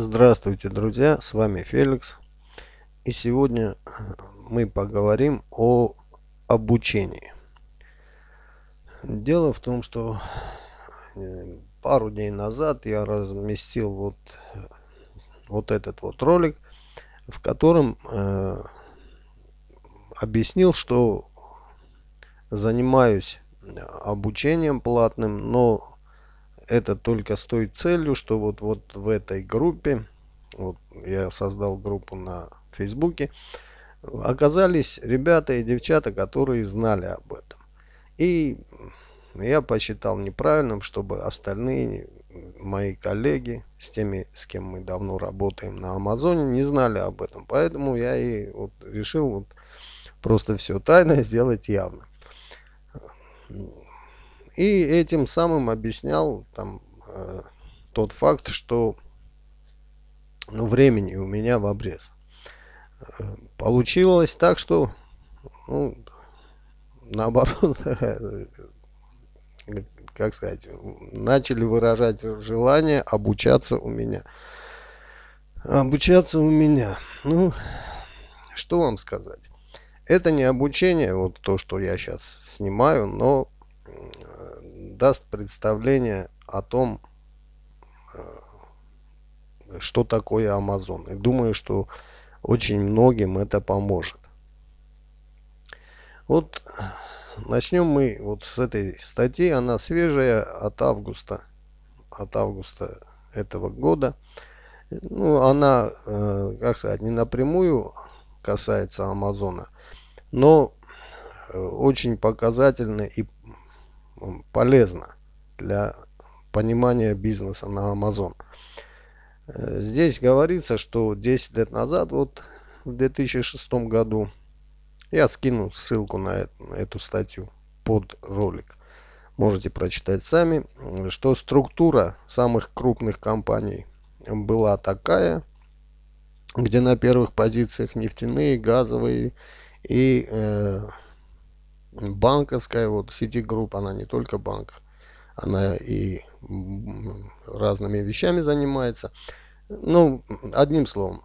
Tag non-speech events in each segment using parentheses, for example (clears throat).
Здравствуйте, друзья! С вами Феликс. И сегодня мы поговорим о обучении. Дело в том, что э, пару дней назад я разместил вот, вот этот вот ролик, в котором э, объяснил, что занимаюсь обучением платным, но это только с той целью, что вот, вот в этой группе, вот я создал группу на Фейсбуке, оказались ребята и девчата, которые знали об этом. И я посчитал неправильным, чтобы остальные мои коллеги, с теми, с кем мы давно работаем на Амазоне, не знали об этом. Поэтому я и вот решил вот просто все тайно сделать явно. И этим самым объяснял там, э, тот факт, что ну, времени у меня в обрез. Э, получилось так, что ну, наоборот, (laughs) как сказать, начали выражать желание обучаться у меня. Обучаться у меня. Ну, что вам сказать? Это не обучение, вот то, что я сейчас снимаю, но даст представление о том, э, что такое Amazon. И думаю, что очень многим это поможет. Вот начнем мы вот с этой статьи. Она свежая от августа, от августа этого года. Ну, она, э, как сказать, не напрямую касается Амазона, но э, очень показательны и полезно для понимания бизнеса на Amazon. Э, здесь говорится, что 10 лет назад, вот в 2006 году, я скину ссылку на эту статью под ролик. Можете прочитать сами, что структура самых крупных компаний была такая, где на первых позициях нефтяные, газовые и э, банковская, вот Citigroup, она не только банк, она и разными вещами занимается. Ну, одним словом.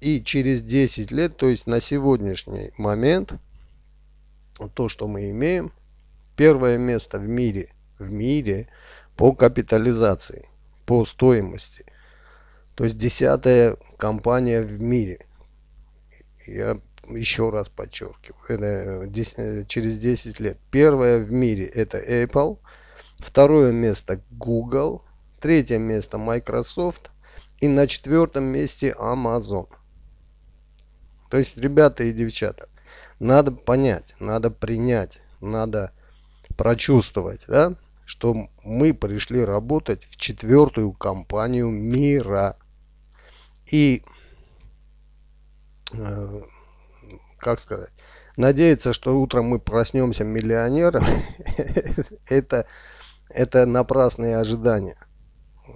И через 10 лет, то есть на сегодняшний момент, то, что мы имеем, первое место в мире, в мире по капитализации, по стоимости. То есть десятая компания в мире. Я еще раз подчеркиваю, это 10, э, э, через 10 лет. Первое в мире это Apple, второе место Google, третье место Microsoft и на четвертом месте Amazon. То есть, ребята и девчата, надо понять, надо принять, надо прочувствовать, да, что мы пришли работать в четвертую компанию мира. И э, как сказать, надеяться, что утром мы проснемся миллионером, (laughs) это, это напрасные ожидания.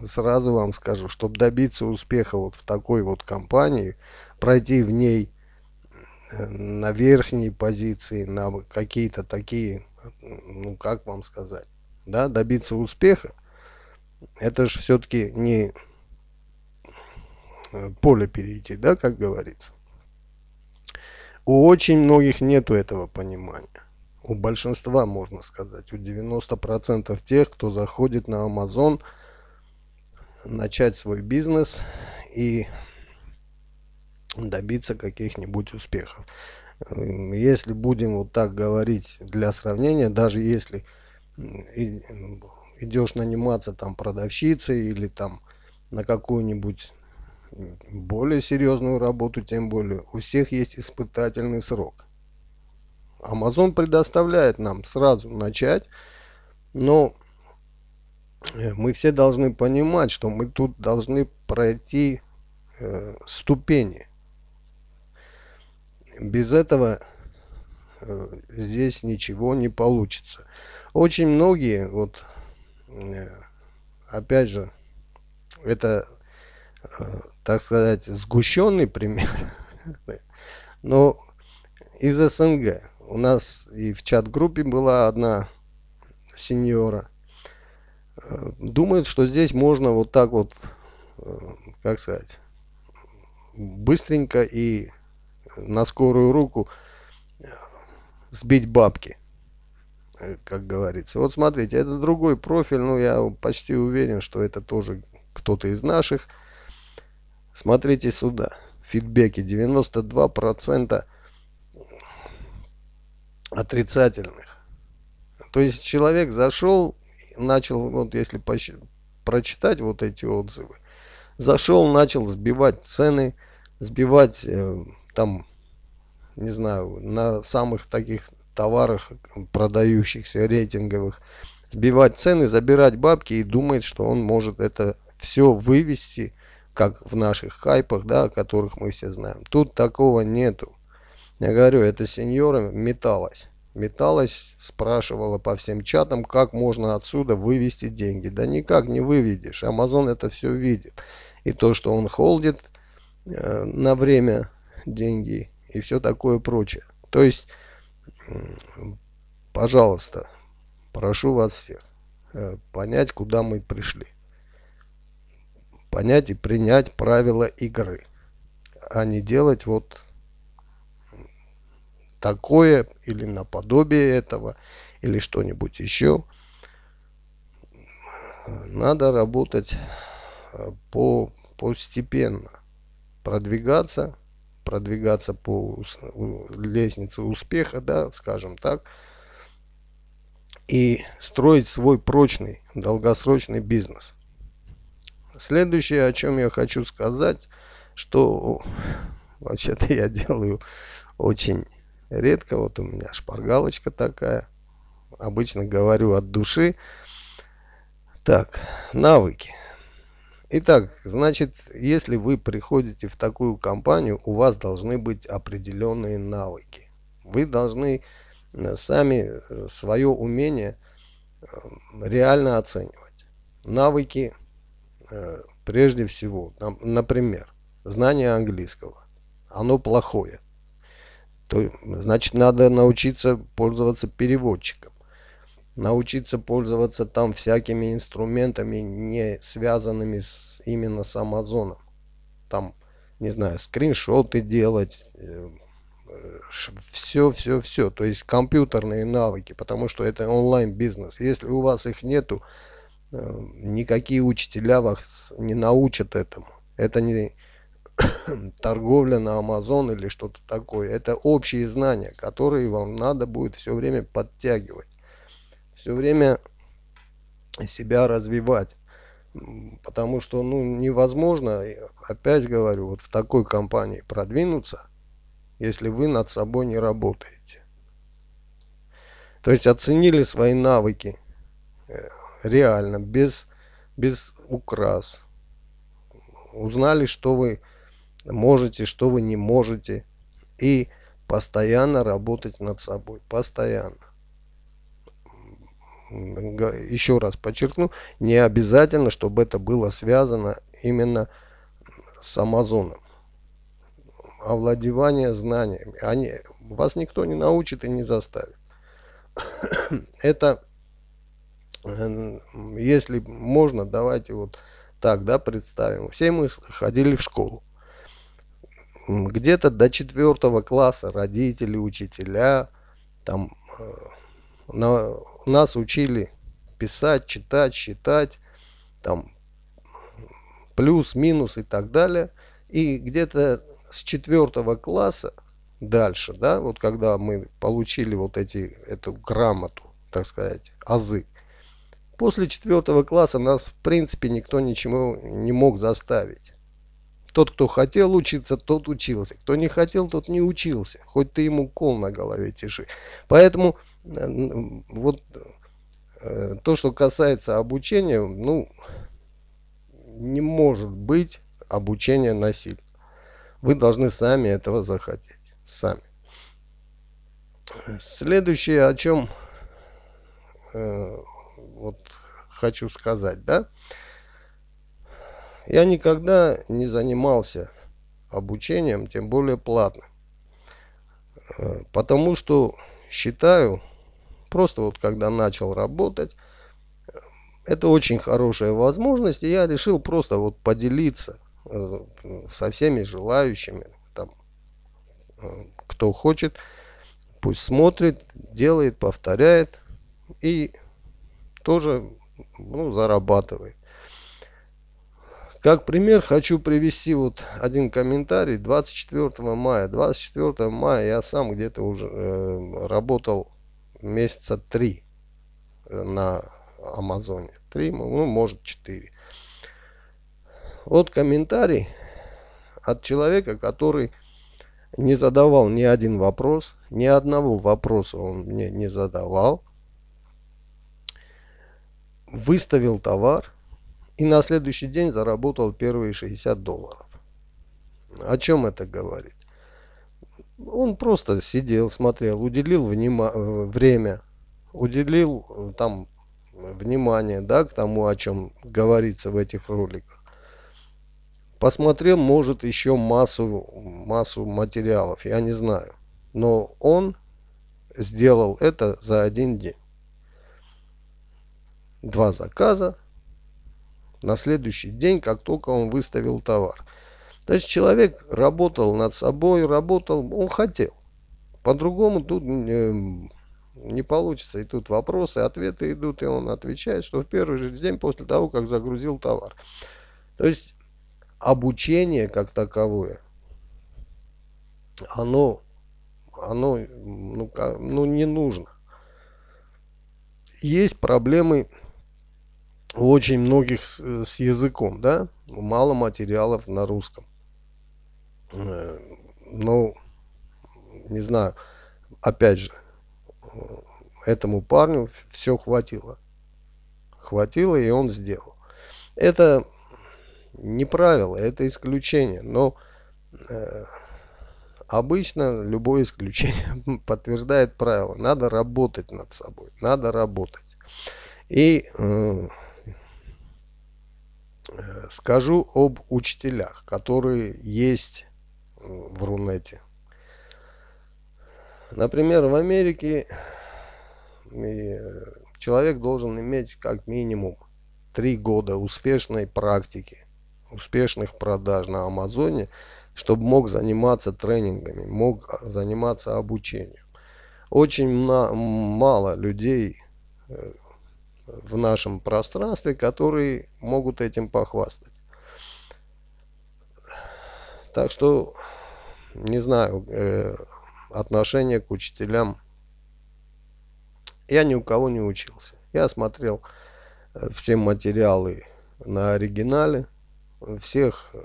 Сразу вам скажу, чтобы добиться успеха вот в такой вот компании, пройти в ней э, на верхней позиции, на какие-то такие, ну как вам сказать, да, добиться успеха, это же все-таки не э, поле перейти, да, как говорится. У очень многих нету этого понимания. У большинства, можно сказать, у 90% тех, кто заходит на Amazon, начать свой бизнес и добиться каких-нибудь успехов. Если будем вот так говорить для сравнения, даже если э, идешь наниматься там продавщицей или там на какую-нибудь более серьезную работу, тем более у всех есть испытательный срок. Amazon предоставляет нам сразу начать, но э, мы все должны понимать, что мы тут должны пройти э, ступени. Без этого э, здесь ничего не получится. Очень многие, вот э, опять же, это так сказать, сгущенный пример. Но ну, из СНГ. У нас и в чат-группе была одна сеньора. Думает, что здесь можно вот так вот, э, как сказать, быстренько и на скорую руку э, сбить бабки, э, как говорится. Вот смотрите, это другой профиль, но ну, я почти уверен, что это тоже кто-то из наших. Смотрите сюда. фидбеки 92% отрицательных. То есть человек зашел, начал, вот если прочитать вот эти отзывы, зашел, начал сбивать цены, сбивать э, там, не знаю, на самых таких товарах, продающихся, рейтинговых, сбивать цены, забирать бабки и думает, что он может это все вывести – как в наших хайпах, да, о которых мы все знаем. Тут такого нету. Я говорю, эта сеньора металась. Металась, спрашивала по всем чатам, как можно отсюда вывести деньги. Да никак не выведешь. Амазон это все видит. И то, что он холдит э, на время деньги и все такое прочее. То есть, пожалуйста, прошу вас всех э, понять, куда мы пришли понять и принять правила игры, а не делать вот такое или наподобие этого или что-нибудь еще. Надо работать э, по, постепенно, продвигаться, продвигаться по лестнице успеха, да, скажем так, и строить свой прочный долгосрочный бизнес. Следующее, о чем я хочу сказать, что вообще-то я делаю очень редко. Вот у меня шпаргалочка такая. Обычно говорю от души. Так, навыки. Итак, значит, если вы приходите в такую компанию, у вас должны быть определенные навыки. Вы должны э, сами э, свое умение э, реально оценивать. Навыки Э, прежде всего, например, знание английского, оно плохое, то значит надо научиться пользоваться переводчиком, научиться пользоваться там всякими инструментами, не связанными с, именно с Амазоном. Там, не знаю, скриншоты делать, все, все, все. То есть компьютерные навыки, потому что это онлайн бизнес. Если у вас их нету, Э, никакие учителя вас не научат этому. Это не (coughs) торговля на Амазон или что-то такое. Это общие знания, которые вам надо будет все время подтягивать. Все время себя развивать. Потому что ну, невозможно, опять говорю, вот в такой компании продвинуться, если вы над собой не работаете. То есть оценили свои навыки, э, реально, без, без украс. Узнали, что вы можете, что вы не можете. И постоянно работать над собой. Постоянно. Еще раз подчеркну, не обязательно, чтобы это было связано именно с Амазоном. Овладевание знаниями. Они, вас никто не научит и не заставит. (clears throat) это если можно, давайте вот так, да, представим. Все мы ходили в школу. Где-то до четвертого класса родители, учителя, там, э, на, нас учили писать, читать, считать, там, плюс, минус и так далее. И где-то с четвертого класса дальше, да, вот когда мы получили вот эти, эту грамоту, так сказать, азы, После четвертого класса нас в принципе никто ничему не мог заставить. Тот, кто хотел учиться, тот учился. Кто не хотел, тот не учился. Хоть ты ему кол на голове тиши. Поэтому э, вот э, то, что касается обучения, ну, не может быть обучение насильно. Вы должны сами этого захотеть. Сами. Следующее, о чем э, вот хочу сказать, да. Я никогда не занимался обучением, тем более платно. Э, потому что считаю, просто вот когда начал работать, э, это очень хорошая возможность, и я решил просто вот поделиться э, со всеми желающими, там, кто хочет, пусть смотрит, делает, повторяет, и тоже ну, зарабатывает. Как пример хочу привести вот один комментарий 24 мая. 24 мая я сам где-то уже э, работал месяца три э, на Амазоне. Три, ну может четыре. Вот комментарий от человека, который не задавал ни один вопрос, ни одного вопроса он мне не задавал выставил товар и на следующий день заработал первые 60 долларов. О чем это говорит? Он просто сидел, смотрел, уделил внима э, время, уделил э, там внимание да, к тому, о чем говорится в этих роликах. Посмотрел, может, еще массу, массу материалов, я не знаю. Но он сделал это за один день два заказа на следующий день, как только он выставил товар. То есть человек работал над собой, работал, он хотел. По-другому тут эм, не получится. И тут вопросы, ответы идут, и он отвечает, что в первый же день после того, как загрузил товар. То есть обучение как таковое, оно, оно ну, ну, не нужно. Есть проблемы у очень многих с, э, с языком, да, мало материалов на русском. Э, ну, не знаю, опять же, э, этому парню все хватило. Хватило, и он сделал. Это не правило, это исключение, но э, обычно любое исключение (laughs) подтверждает правило. Надо работать над собой, надо работать. И э, Э, скажу об учителях, которые есть э, в Рунете. Например, в Америке э, человек должен иметь как минимум три года успешной практики, успешных продаж на Амазоне, чтобы мог заниматься тренингами, мог а, заниматься обучением. Очень мало людей в нашем пространстве, которые могут этим похвастать. Так что, не знаю, э, отношение к учителям. Я ни у кого не учился. Я смотрел э, все материалы на оригинале. Всех, э,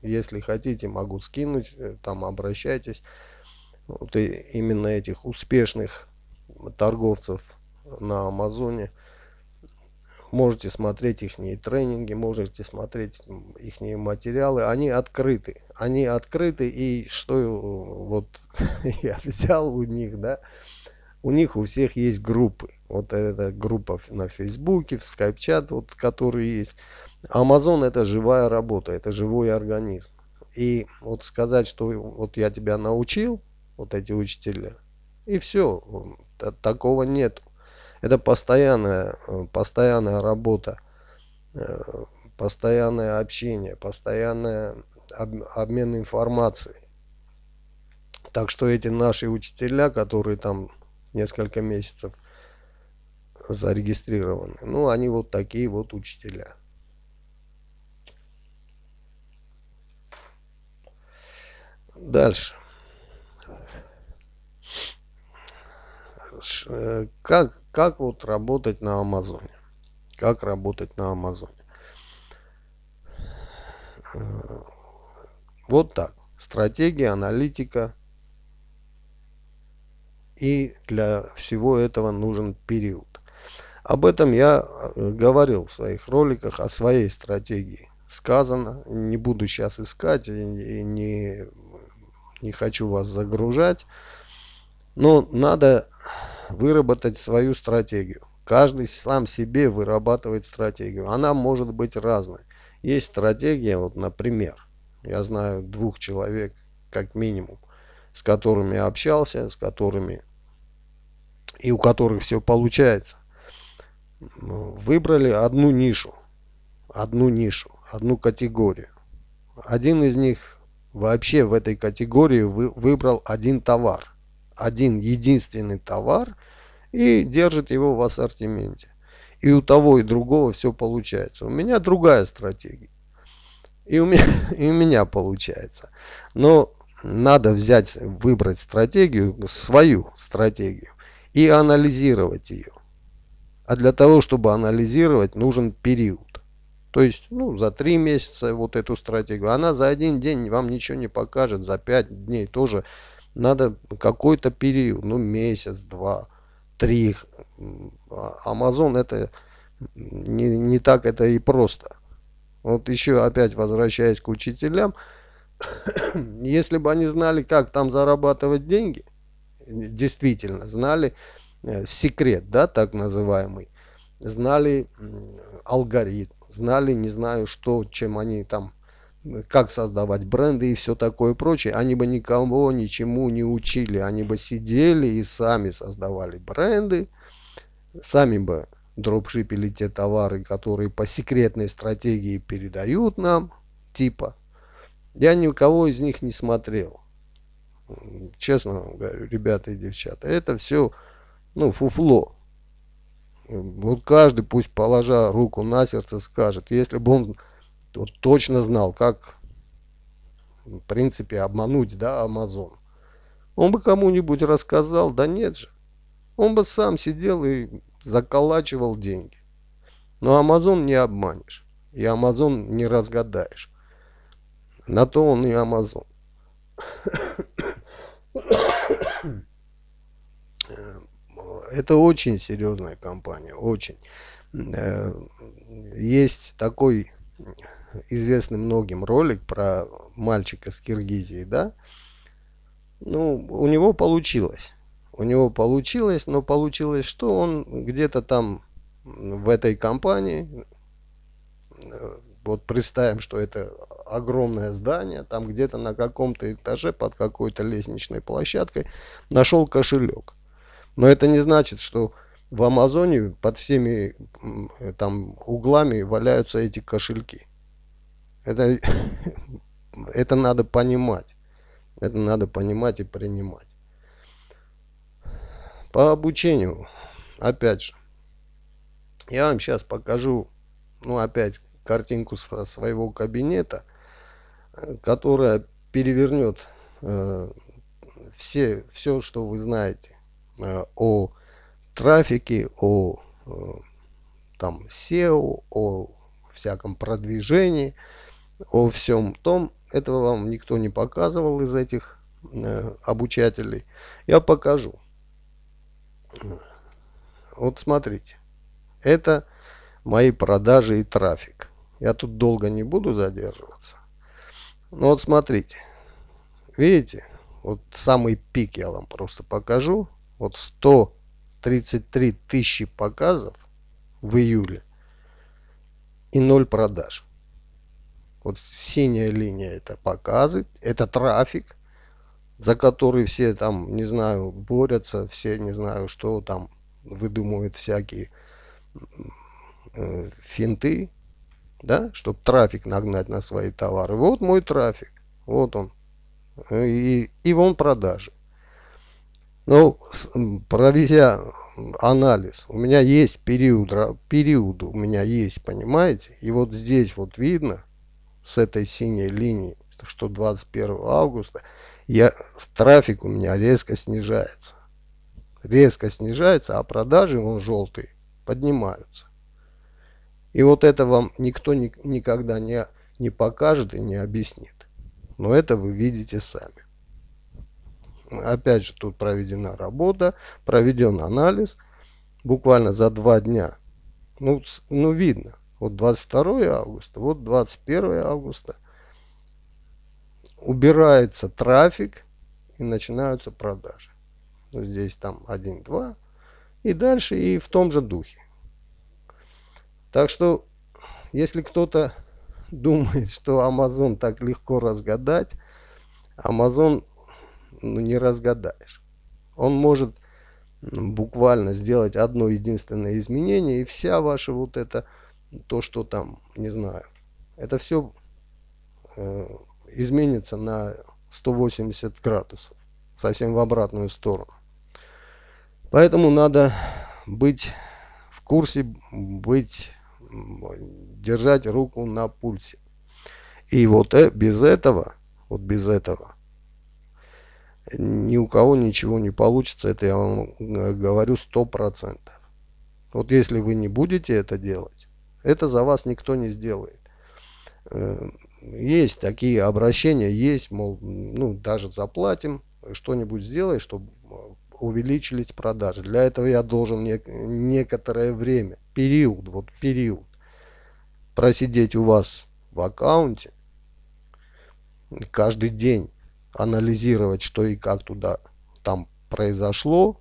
если хотите, могу скинуть, э, там обращайтесь. Вот именно этих успешных торговцев на Амазоне. Можете смотреть их тренинги, можете смотреть их материалы. Они открыты. Они открыты. И что э, вот (laughs) я взял у них, да, у них у всех есть группы. Вот эта группа на Фейсбуке, в Скайпчат, вот, которые есть. Амазон это живая работа, это живой организм. И вот сказать, что вот я тебя научил, вот эти учителя, и все, такого нет. Это постоянная, э, постоянная работа, э, постоянное общение, постоянный обмен информацией. Так что эти наши учителя, которые там несколько месяцев зарегистрированы, ну, они вот такие вот учителя. Дальше. Э, как как вот работать на Амазоне? Как работать на Амазоне? Вот так. Стратегия, аналитика. И для всего этого нужен период. Об этом я э, говорил в своих роликах, о своей стратегии. Сказано, не буду сейчас искать и не, не хочу вас загружать. Но надо выработать свою стратегию. Каждый сам себе вырабатывает стратегию. Она может быть разной. Есть стратегия, вот, например, я знаю двух человек, как минимум, с которыми я общался, с которыми и у которых все получается. Выбрали одну нишу, одну нишу, одну категорию. Один из них вообще в этой категории вы, выбрал один товар один единственный товар и держит его в ассортименте. И у того и другого все получается. У меня другая стратегия. И у меня, (laughs) и у меня получается. Но надо взять, выбрать стратегию, свою стратегию и анализировать ее. А для того, чтобы анализировать, нужен период. То есть, ну, за три месяца вот эту стратегию. Она за один день вам ничего не покажет, за пять дней тоже надо какой-то период, ну месяц, два, три. Амазон это не, не так это и просто. Вот еще опять возвращаясь к учителям, (coughs) если бы они знали, как там зарабатывать деньги, действительно знали э, секрет, да, так называемый, знали алгоритм, знали, не знаю, что, чем они там как создавать бренды и все такое прочее, они бы никого ничему не учили, они бы сидели и сами создавали бренды, сами бы дропшипили те товары, которые по секретной стратегии передают нам, типа. Я никого из них не смотрел. Честно говорю, ребята и девчата, это все, ну, фуфло. Вот каждый, пусть положа руку на сердце, скажет, если бы он то точно знал, как, в принципе, обмануть, да, Амазон. Он бы кому-нибудь рассказал, да нет же. Он бы сам сидел и заколачивал деньги. Но Амазон не обманешь. И Амазон не разгадаешь. На то он и Амазон. (coughs) Это очень серьезная компания, очень. Э, есть такой известный многим ролик про мальчика с Киргизии, да? Ну, у него получилось. У него получилось, но получилось, что он где-то там в этой компании, э, вот представим, что это огромное здание, там где-то на каком-то этаже под какой-то лестничной площадкой нашел кошелек. Но это не значит, что в Амазоне под всеми там углами валяются эти кошельки. Это, (laughs) это надо понимать. Это надо понимать и принимать. По обучению, опять же, я вам сейчас покажу, ну опять картинку своего кабинета, которая перевернет э, все, все, что вы знаете э, о трафике, о э, там SEO, о всяком продвижении о всем том. Этого вам никто не показывал из этих э, обучателей. Я покажу. Вот смотрите. Это мои продажи и трафик. Я тут долго не буду задерживаться. Но вот смотрите. Видите? Вот самый пик я вам просто покажу. Вот 133 тысячи показов в июле и 0 продаж. Вот синяя линия это показы, это трафик, за который все там, не знаю, борются, все, не знаю, что там выдумывают всякие э, финты, да, чтобы трафик нагнать на свои товары. Вот мой трафик, вот он, и, и вон продажи. Ну, проведя анализ, у меня есть период, период у меня есть, понимаете, и вот здесь вот видно – с этой синей линии, что 21 августа, я, трафик у меня резко снижается. Резко снижается, а продажи, он желтый, поднимаются. И вот это вам никто ни, никогда не, не покажет и не объяснит. Но это вы видите сами. Опять же, тут проведена работа, проведен анализ. Буквально за два дня. Ну, ну видно. Вот 22 августа, вот 21 августа. Убирается трафик и начинаются продажи. Ну, здесь там 1, 2. И дальше и в том же духе. Так что, если кто-то думает, что Amazon так легко разгадать, Amazon ну, не разгадаешь. Он может буквально сделать одно единственное изменение, и вся ваша вот эта то, что там, не знаю. Это все э, изменится на 180 градусов, совсем в обратную сторону. Поэтому надо быть в курсе, быть, держать руку на пульсе. И вот э, без этого, вот без этого, ни у кого ничего не получится, это я вам э, говорю 100%. Вот если вы не будете это делать, это за вас никто не сделает. Э, есть такие обращения, есть, мол, ну, даже заплатим, что-нибудь сделай, чтобы э, увеличились продажи. Для этого я должен не, некоторое время, период, вот период, просидеть у вас в аккаунте, каждый день анализировать, что и как туда там произошло,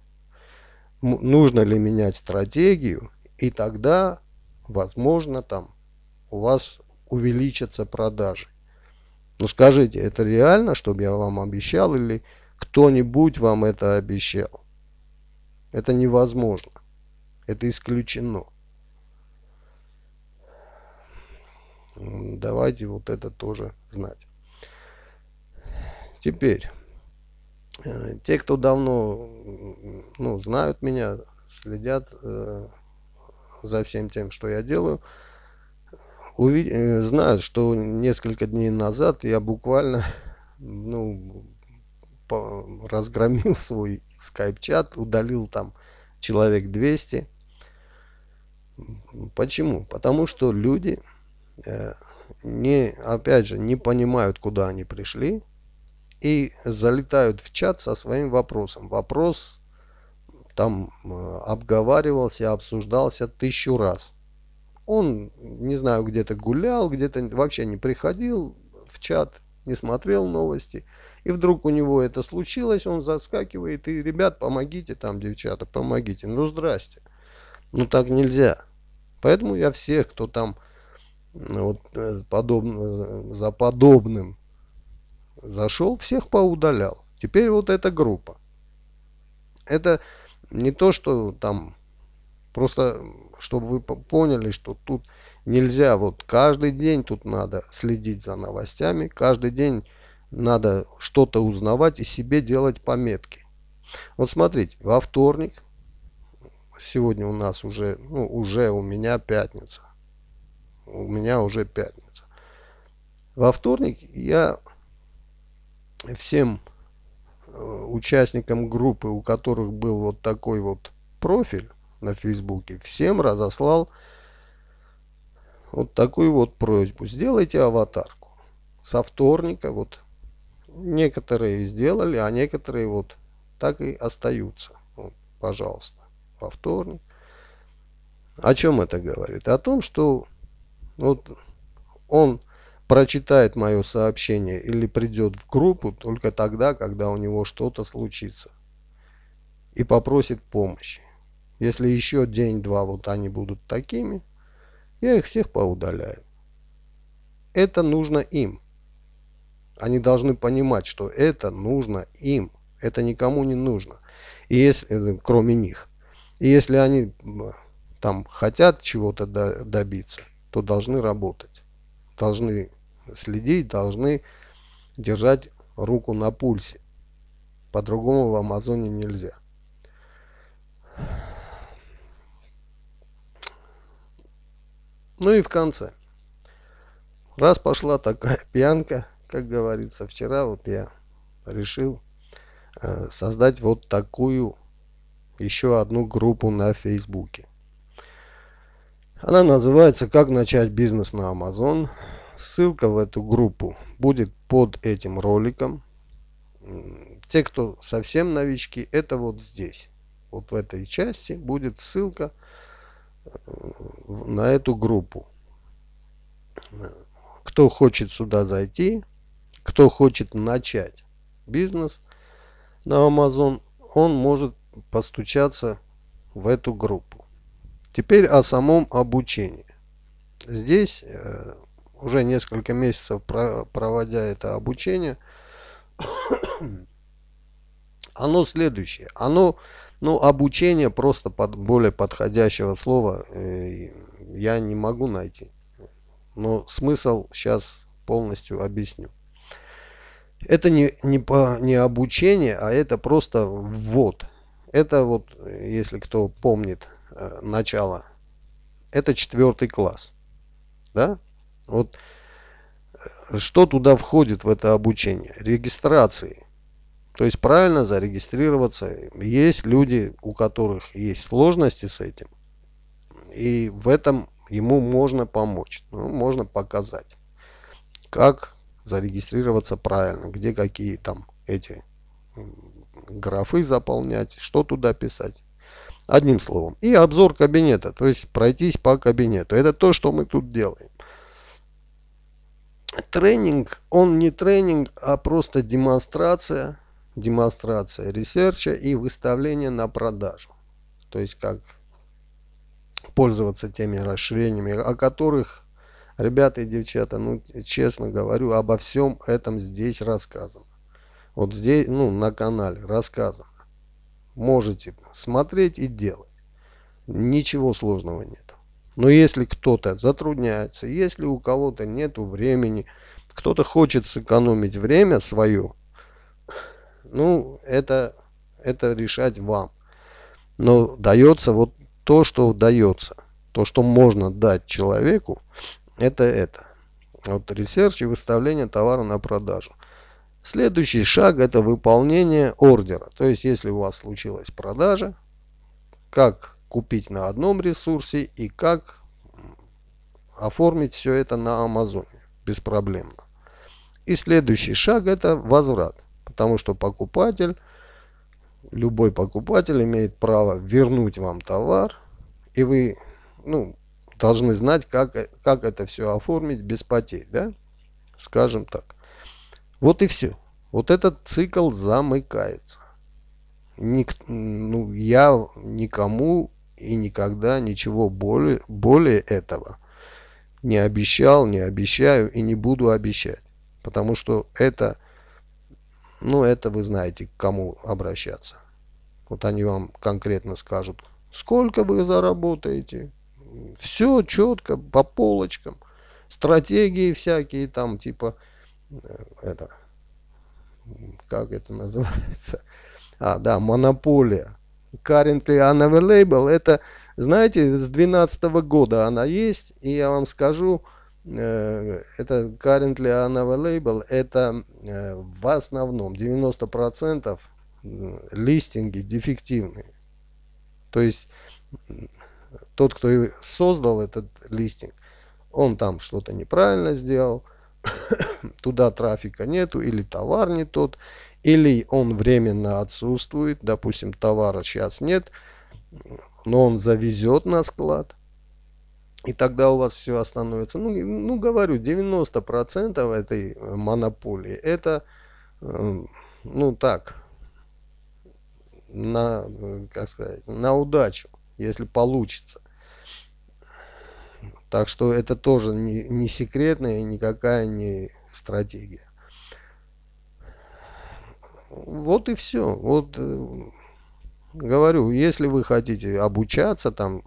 нужно ли менять стратегию, и тогда возможно, там у вас увеличатся продажи. Но ну, скажите, это реально, чтобы я вам обещал или кто-нибудь вам это обещал? Это невозможно. Это исключено. Давайте вот это тоже знать. Теперь, э, те, кто давно ну, знают меня, следят э, за всем тем, что я делаю, уви... Э, знают, что несколько дней назад я буквально ну, по... разгромил (laughs) свой скайп-чат, удалил там человек 200. Почему? Потому что люди э, не, опять же, не понимают, куда они пришли и залетают в чат со своим вопросом. Вопрос там э, обговаривался, обсуждался тысячу раз. Он, не знаю, где-то гулял, где-то вообще не приходил в чат, не смотрел новости. И вдруг у него это случилось, он заскакивает и, ребят, помогите там, девчата, помогите. Ну, здрасте. Ну, так нельзя. Поэтому я всех, кто там э, вот, э, подобно, за подобным зашел, всех поудалял. Теперь вот эта группа. Это не то, что там, просто чтобы вы поняли, что тут нельзя, вот каждый день тут надо следить за новостями, каждый день надо что-то узнавать и себе делать пометки. Вот смотрите, во вторник, сегодня у нас уже, ну, уже у меня пятница. У меня уже пятница. Во вторник я всем Э, участникам группы, у которых был вот такой вот профиль на Фейсбуке, всем разослал вот такую вот просьбу. Сделайте аватарку. Со вторника вот некоторые сделали, а некоторые вот так и остаются. Вот, пожалуйста, во вторник. О чем это говорит? О том, что вот он прочитает мое сообщение или придет в группу только тогда, когда у него что-то случится и попросит помощи. Если еще день-два вот они будут такими, я их всех поудаляю. Это нужно им. Они должны понимать, что это нужно им. Это никому не нужно, и если, э, кроме них. И если они там хотят чего-то добиться, то должны работать. Должны следить, должны держать руку на пульсе. По-другому в Амазоне нельзя. Ну и в конце. Раз пошла такая (laughs) пьянка, как говорится, вчера вот я решил э, создать вот такую еще одну группу на Фейсбуке. Она называется «Как начать бизнес на Амазон». Ссылка в эту группу будет под этим роликом. Те, кто совсем новички, это вот здесь. Вот в этой части будет ссылка э, на эту группу. Кто хочет сюда зайти, кто хочет начать бизнес на Amazon, он может постучаться в эту группу. Теперь о самом обучении. Здесь э, уже несколько месяцев проводя это обучение, (coughs) оно следующее. Оно, ну, обучение просто под более подходящего слова э, я не могу найти. Но смысл сейчас полностью объясню. Это не, не, по, не обучение, а это просто ввод. Это вот, если кто помнит э, начало, это четвертый класс. Да? Вот э, что туда входит в это обучение? Регистрации. То есть правильно зарегистрироваться. Есть люди, у которых есть сложности с этим. И в этом ему можно помочь. Ну, можно показать, как зарегистрироваться правильно, где какие там эти графы заполнять, что туда писать. Одним словом. И обзор кабинета, то есть пройтись по кабинету. Это то, что мы тут делаем тренинг, он не тренинг, а просто демонстрация, демонстрация ресерча и выставление на продажу. То есть как пользоваться теми расширениями, о которых, ребята и девчата, ну честно говорю, обо всем этом здесь рассказано. Вот здесь, ну на канале рассказано. Можете смотреть и делать. Ничего сложного нет. Но если кто-то затрудняется, если у кого-то нет времени, кто-то хочет сэкономить время свое, ну, это, это решать вам. Но дается вот то, что дается, то, что можно дать человеку, это это. Вот ресерч и выставление товара на продажу. Следующий шаг это выполнение ордера. То есть, если у вас случилась продажа, как купить на одном ресурсе и как оформить все это на Амазоне без беспроблемно. И следующий шаг это возврат, потому что покупатель, любой покупатель имеет право вернуть вам товар, и вы ну, должны знать, как, как это все оформить без потерь, да? скажем так. Вот и все. Вот этот цикл замыкается. Ник, ну, я никому и никогда ничего более, более этого не обещал, не обещаю и не буду обещать. Потому что это, ну это вы знаете, к кому обращаться. Вот они вам конкретно скажут, сколько вы заработаете. Все четко, по полочкам. Стратегии всякие там, типа, э, это, как это называется? А, да, монополия currently unavailable, это, знаете, с 2012 года она есть, и я вам скажу, э, это currently unavailable, это э, в основном 90% листинги дефективные. То есть тот, кто создал этот листинг, он там что-то неправильно сделал, (coughs) туда трафика нету или товар не тот, или он временно отсутствует, допустим, товара сейчас нет, но он завезет на склад, и тогда у вас все остановится. Ну, ну говорю, 90% этой э, монополии это, эм, ну так, на, э, как сказать, на удачу, если получится. Так что это тоже не, не секретная никакая не стратегия. Вот и все. Вот э, говорю, если вы хотите обучаться там,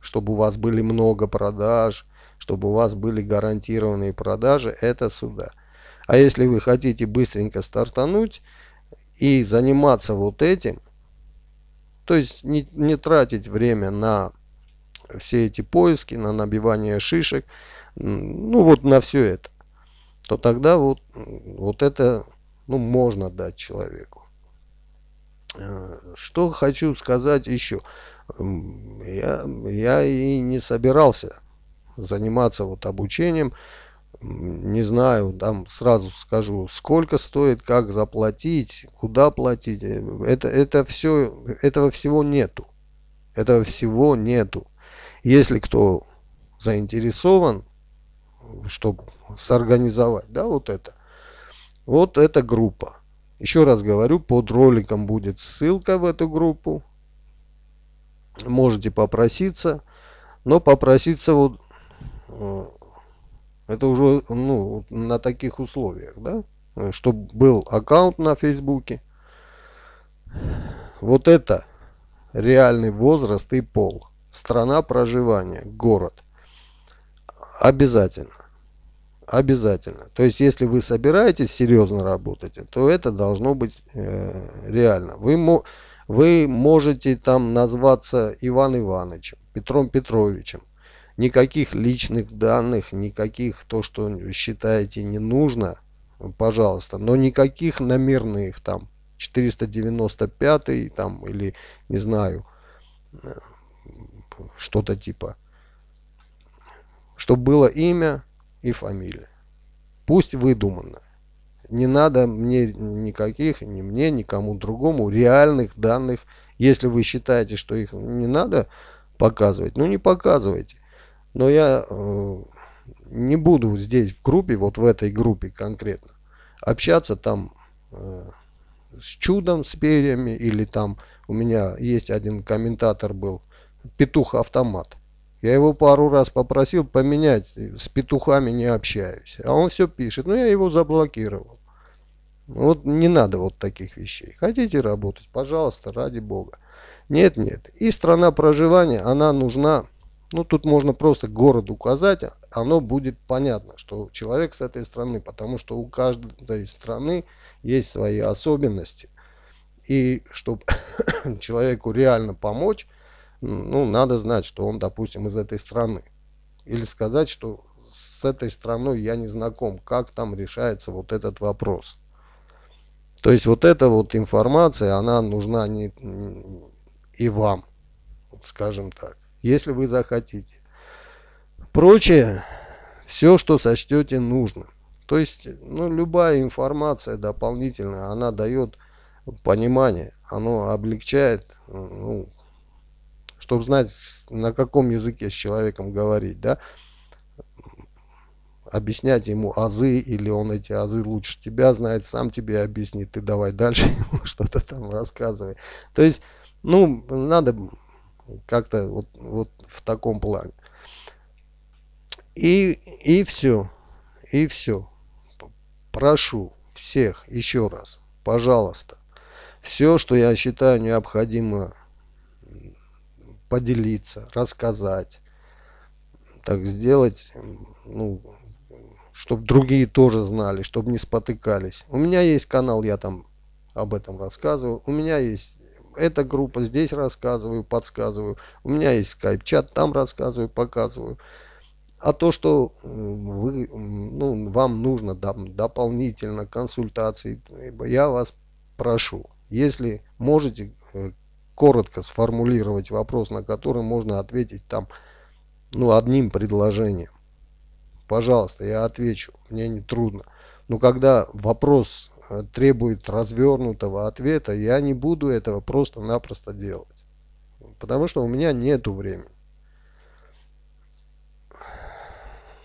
чтобы у вас были много продаж, чтобы у вас были гарантированные продажи, это сюда. А если вы хотите быстренько стартануть и заниматься вот этим, то есть не, не тратить время на все эти поиски, на набивание шишек, ну вот на все это, то тогда вот, вот это ну, можно дать человеку. Э, что хочу сказать еще. Я, я и не собирался заниматься вот обучением. Не знаю, там сразу скажу, сколько стоит, как заплатить, куда платить. Э, это, это все, этого всего нету. Этого всего нету. Если кто заинтересован, чтобы сорганизовать, да, вот это – вот эта группа. Еще раз говорю, под роликом будет ссылка в эту группу. Можете попроситься. Но попроситься вот... Э, это уже ну, на таких условиях, да? Чтобы был аккаунт на Фейсбуке. Вот это реальный возраст и пол. Страна проживания, город. Обязательно. Обязательно. То есть, если вы собираетесь серьезно работать, то это должно быть э, реально. Вы, мо вы можете там назваться Иван Ивановичем, Петром Петровичем. Никаких личных данных, никаких то, что считаете не нужно, пожалуйста. Но никаких номерных там 495 там или не знаю, э, что-то типа. Чтобы было имя, и фамилия. Пусть выдуманная. Не надо мне никаких, ни мне, никому другому реальных данных. Если вы считаете, что их не надо показывать, ну не показывайте. Но я э, не буду здесь в группе, вот в этой группе конкретно, общаться там э, с чудом, с перьями или там у меня есть один комментатор был, петух-автомат. Я его пару раз попросил поменять, э, с петухами не общаюсь. А он все пишет, Но ну, я его заблокировал. Вот не надо вот таких вещей. Хотите работать, пожалуйста, ради бога. Нет, нет. И страна проживания, она нужна. Ну, тут можно просто город указать, а оно будет понятно, что человек с этой страны, потому что у каждой страны есть свои особенности. И чтобы (coughs) человеку реально помочь, ну, надо знать, что он, допустим, из этой страны. Или сказать, что с этой страной я не знаком, как там решается вот этот вопрос. То есть вот эта вот информация, она нужна не, и вам, скажем так, если вы захотите. Прочее, все, что сочтете нужно. То есть, ну, любая информация дополнительная, она дает понимание, оно облегчает ну, чтобы знать, на каком языке с человеком говорить, да, объяснять ему азы, или он эти азы лучше тебя знает, сам тебе объяснит, ты давай дальше (laughs) ему что-то там рассказывай. То есть, ну, надо как-то вот, вот в таком плане. И, и все, и все. Прошу всех еще раз, пожалуйста, все, что я считаю необходимо поделиться, рассказать, так сделать, ну, чтобы другие тоже знали, чтобы не спотыкались. У меня есть канал, я там об этом рассказываю. У меня есть эта группа, здесь рассказываю, подсказываю. У меня есть скайп-чат, там рассказываю, показываю. А то, что вы, ну, вам нужно там, дополнительно консультации, я вас прошу, если можете, э, коротко сформулировать вопрос, на который можно ответить там, ну, одним предложением. Пожалуйста, я отвечу, мне не трудно. Но когда вопрос э, требует развернутого ответа, я не буду этого просто-напросто делать. Потому что у меня нету времени.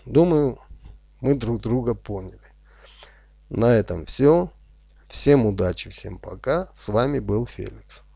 Думаю, мы друг друга поняли. На этом все. Всем удачи, всем пока. С вами был Феликс.